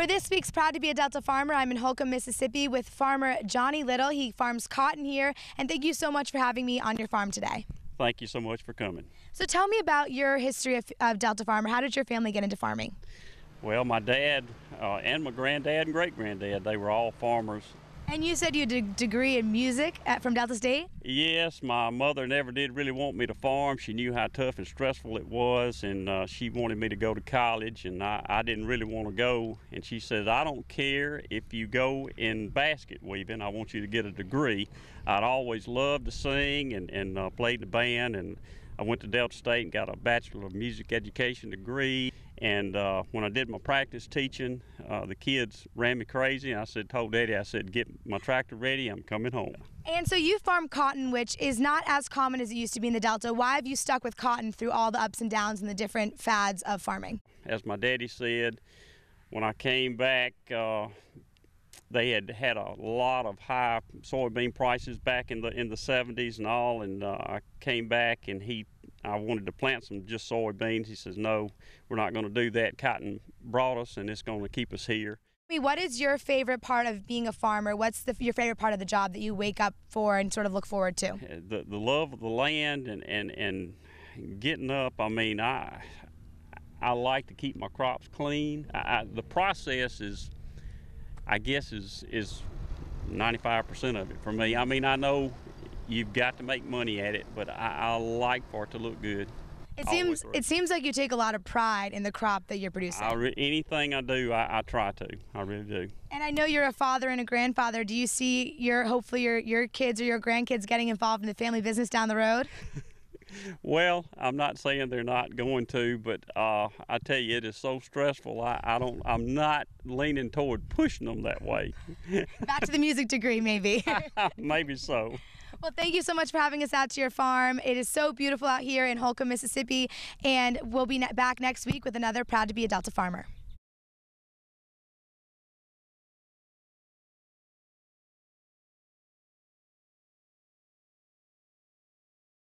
For this week's Proud to be a Delta Farmer, I'm in Holcomb, Mississippi with farmer Johnny Little. He farms cotton here, and thank you so much for having me on your farm today. Thank you so much for coming. So tell me about your history of, of Delta Farmer. How did your family get into farming? Well, my dad uh, and my granddad and great granddad, they were all farmers and you said you had a degree in music at, from Delta State? Yes, my mother never did really want me to farm. She knew how tough and stressful it was, and uh, she wanted me to go to college, and I, I didn't really want to go. And she said, I don't care if you go in basket weaving, I want you to get a degree. I'd always loved to sing and, and uh, played in the band, and I went to Delta State and got a Bachelor of Music Education degree. And uh, when I did my practice teaching, uh, the kids ran me crazy. And I said, told Daddy, I said, get my tractor ready. I'm coming home. And so you farm cotton, which is not as common as it used to be in the Delta. Why have you stuck with cotton through all the ups and downs and the different fads of farming? As my daddy said, when I came back, uh, they had had a lot of high soybean prices back in the in the 70s and all and uh, I came back and he I wanted to plant some just soybeans he says no we're not going to do that cotton brought us and it's going to keep us here what is your favorite part of being a farmer? What's the, your favorite part of the job that you wake up for and sort of look forward to? Eh, the, the love of the land and, and, and getting up. I mean, I, I like to keep my crops clean. I, I, the process is I guess is is 95% of it for me. I mean, I know you've got to make money at it, but I, I like for it to look good. It seems it seems like you take a lot of pride in the crop that you're producing. I re- anything I do, I, I, try to. I really do. And I know you're a father and a grandfather. Do you see your hopefully your your kids or your grandkids getting involved in the family business down the road? well, I'm not saying they're not going to, but uh, I tell you, it is so stressful. I, I don't. I'm not leaning toward pushing them that way. Back to the music degree, maybe. maybe so. Well, thank you so much for having us out to your farm. It is so beautiful out here in Holcomb, Mississippi, and we'll be back next week with another proud to be a Delta farmer.